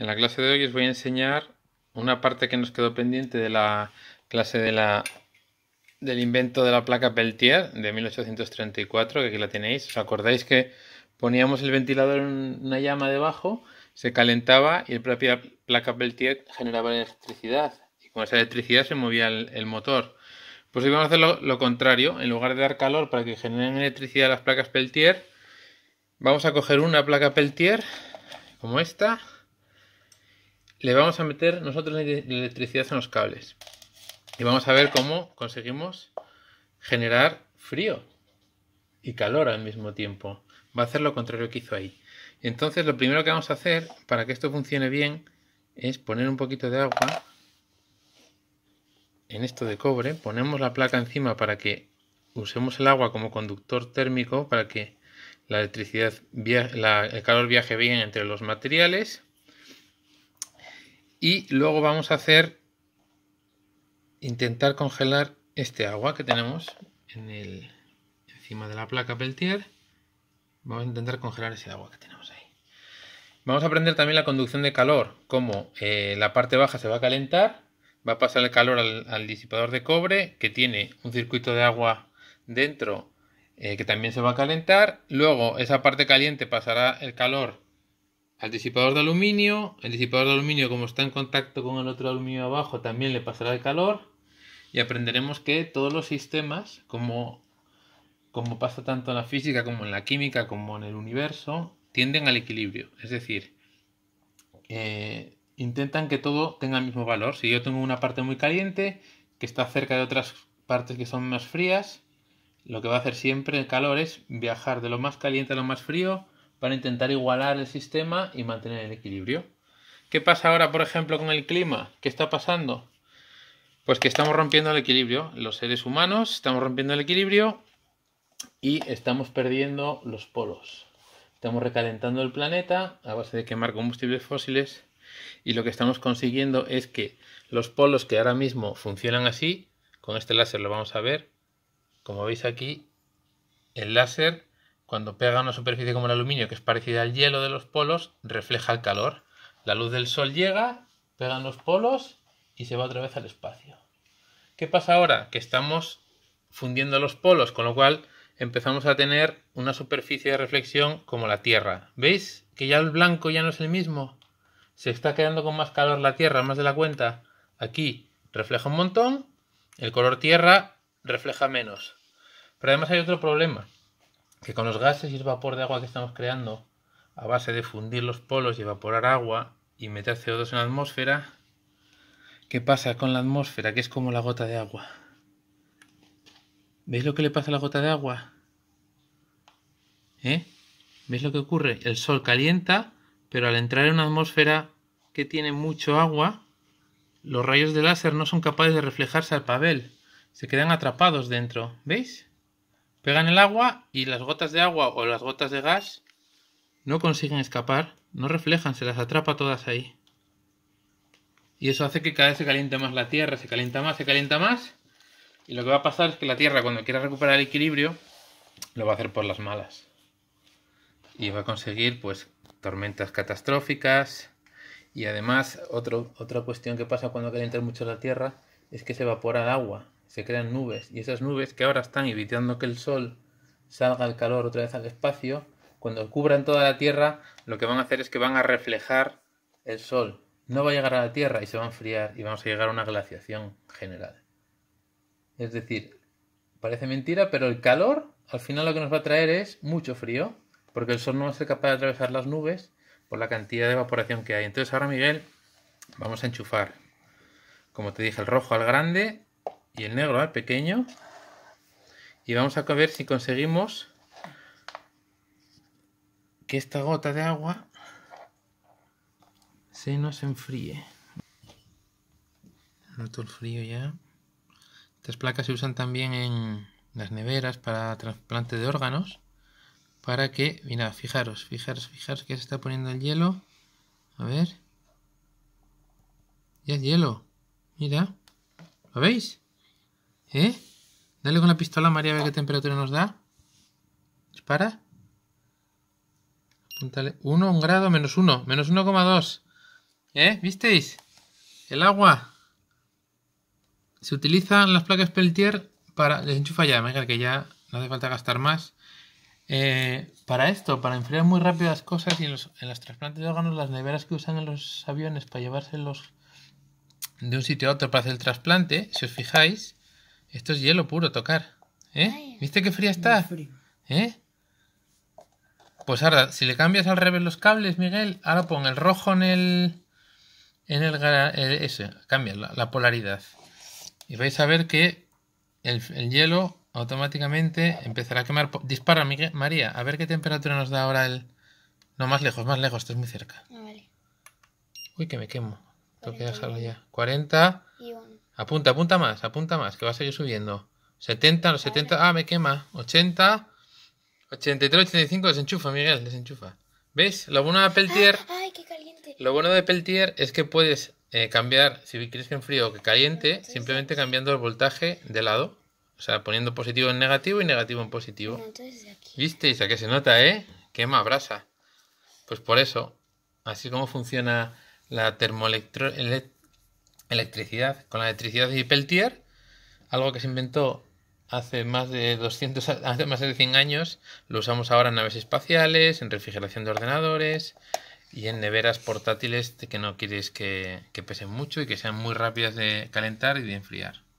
En la clase de hoy os voy a enseñar una parte que nos quedó pendiente de la clase de la, del invento de la placa Peltier de 1834, que aquí la tenéis. ¿Os acordáis que poníamos el ventilador en una llama debajo, se calentaba y la propia placa Peltier generaba electricidad? Y con esa electricidad se movía el, motor. Pues hoy vamos a hacer lo, lo contrario. En lugar de dar calor para que generen electricidad las placas Peltier, vamos a coger una placa Peltier como esta le vamos a meter nosotros la electricidad en los cables. Y vamos a ver cómo conseguimos generar frío y calor al mismo tiempo. Va a hacer lo contrario que hizo ahí. Entonces lo primero que vamos a hacer para que esto funcione bien es poner un poquito de agua en esto de cobre. Ponemos la placa encima para que usemos el agua como conductor térmico para que la electricidad, el calor viaje bien entre los materiales y luego vamos a hacer intentar congelar este agua que tenemos en el, encima de la placa Peltier vamos a intentar congelar ese agua que tenemos ahí vamos a aprender también la conducción de calor como eh, la parte baja se va a calentar va a pasar el calor al, disipador de cobre que tiene un circuito de agua dentro eh, que también se va a calentar luego esa parte caliente pasará el calor al disipador de aluminio. El disipador de aluminio, como está en contacto con el otro aluminio abajo, también le pasará el calor. Y aprenderemos que todos los sistemas, como, como pasa tanto en la física como en la química, como en el universo, tienden al equilibrio. Es decir, eh, intentan que todo tenga el mismo valor. Si yo tengo una parte muy caliente, que está cerca de otras partes que son más frías, lo que va a hacer siempre el calor es viajar de lo más caliente a lo más frío para intentar igualar el sistema y mantener el equilibrio. ¿Qué pasa ahora, por ejemplo, con el clima? ¿Qué está pasando? Pues que estamos rompiendo el equilibrio. Los seres humanos estamos rompiendo el equilibrio y estamos perdiendo los polos. Estamos recalentando el planeta a base de quemar combustibles fósiles y lo que estamos consiguiendo es que los polos que ahora mismo funcionan así, con este láser lo vamos a ver, como veis aquí, el láser cuando pega una superficie como el aluminio, que es parecida al hielo de los polos, refleja el calor. La luz del sol llega, pega los polos y se va otra vez al espacio. ¿Qué pasa ahora? Que estamos fundiendo los polos, con lo cual empezamos a tener una superficie de reflexión como la Tierra. ¿Veis que ya el blanco ya no es el mismo? Se está quedando con más calor la Tierra, más de la cuenta. Aquí refleja un montón, el color Tierra refleja menos. Pero además hay otro problema que con los gases y el vapor de agua que estamos creando, a base de fundir los polos y evaporar agua y meter CO2 en la atmósfera, ¿qué pasa con la atmósfera? Que es como la gota de agua. ¿Veis lo que le pasa a la gota de agua? ¿Eh? ¿Veis lo que ocurre? El sol calienta, pero al entrar en una atmósfera que tiene mucho agua, los rayos de láser no son capaces de reflejarse al papel, se quedan atrapados dentro, ¿veis? Pegan el agua y las gotas de agua o las gotas de gas no consiguen escapar, no reflejan, se las atrapa todas ahí. Y eso hace que cada vez se caliente más la Tierra, se calienta más, se calienta más. Y lo que va a pasar es que la Tierra cuando quiera recuperar el equilibrio, lo va a hacer por las malas. Y va a conseguir pues tormentas catastróficas. Y además otra cuestión que pasa cuando calienta mucho la Tierra es que se evapora el agua se crean nubes y esas nubes que ahora están evitando que el sol salga el calor otra vez al espacio, cuando cubran toda la Tierra, lo que van a hacer es que van a reflejar el sol. No va a llegar a la Tierra y se va a enfriar y vamos a llegar a una glaciación general. Es decir, parece mentira, pero el calor al final lo que nos va a traer es mucho frío, porque el sol no va a ser capaz de atravesar las nubes por la cantidad de evaporación que hay. Entonces ahora Miguel, vamos a enchufar, como te dije, el rojo al grande y el negro al ¿eh? pequeño. Y vamos a ver si conseguimos que esta gota de agua se nos enfríe. Noto el frío ya. Estas placas se usan también en las neveras para trasplante de órganos. Para que, mira, fijaros, fijaros, fijaros que se está poniendo el hielo. A ver. Ya el hielo. Mira. ¿Lo veis? ¿Eh? Dale con la pistola, María, a ver qué temperatura nos da. Dispara. Apúntale. 1, un grado, menos 1, menos 1,2. ¿Eh? ¿Visteis? El agua. Se utilizan las placas Peltier para... Les enchufa ya, que ya no hace falta gastar más. Eh, para esto, para enfriar muy rápido las cosas y en los, trasplantes de órganos, las neveras que usan en los aviones para llevárselos de un sitio a otro para hacer el trasplante, si os fijáis, esto es hielo puro tocar. ¿Eh? ¿Viste qué fría está? ¿Eh? Pues ahora, si le cambias al revés los cables, Miguel, ahora pon el rojo en el. En el. el eh, ese, cambia la, polaridad. Y vais a ver que el, hielo automáticamente empezará a quemar. Dispara, Miguel, María, a ver qué temperatura nos da ahora el. No, más lejos, más lejos, esto es muy cerca. Ah, vale. Uy, que me quemo. Tengo que dejarlo ya. 40. Apunta, apunta más, apunta más, que va a seguir subiendo. 70, los 70. Ah, me quema. 80. 83, 85, desenchufa, Miguel, desenchufa. ¿Ves? Lo bueno de Peltier. Ah, ay, qué caliente. Lo bueno de Peltier es que puedes eh, cambiar, si quieres que enfríe o que caliente, ah, simplemente cambiando el voltaje de lado. O sea, poniendo positivo en negativo y negativo en positivo. Entonces, ¿Visteis? A que se nota, ¿eh? Quema brasa. Pues por eso, así como funciona la termoelectro electricidad, con la electricidad de Peltier, algo que se inventó hace más de 200, hace más de 100 años, lo usamos ahora en naves espaciales, en refrigeración de ordenadores y en neveras portátiles que no quieres que, que pesen mucho y que sean muy rápidas de calentar y de enfriar.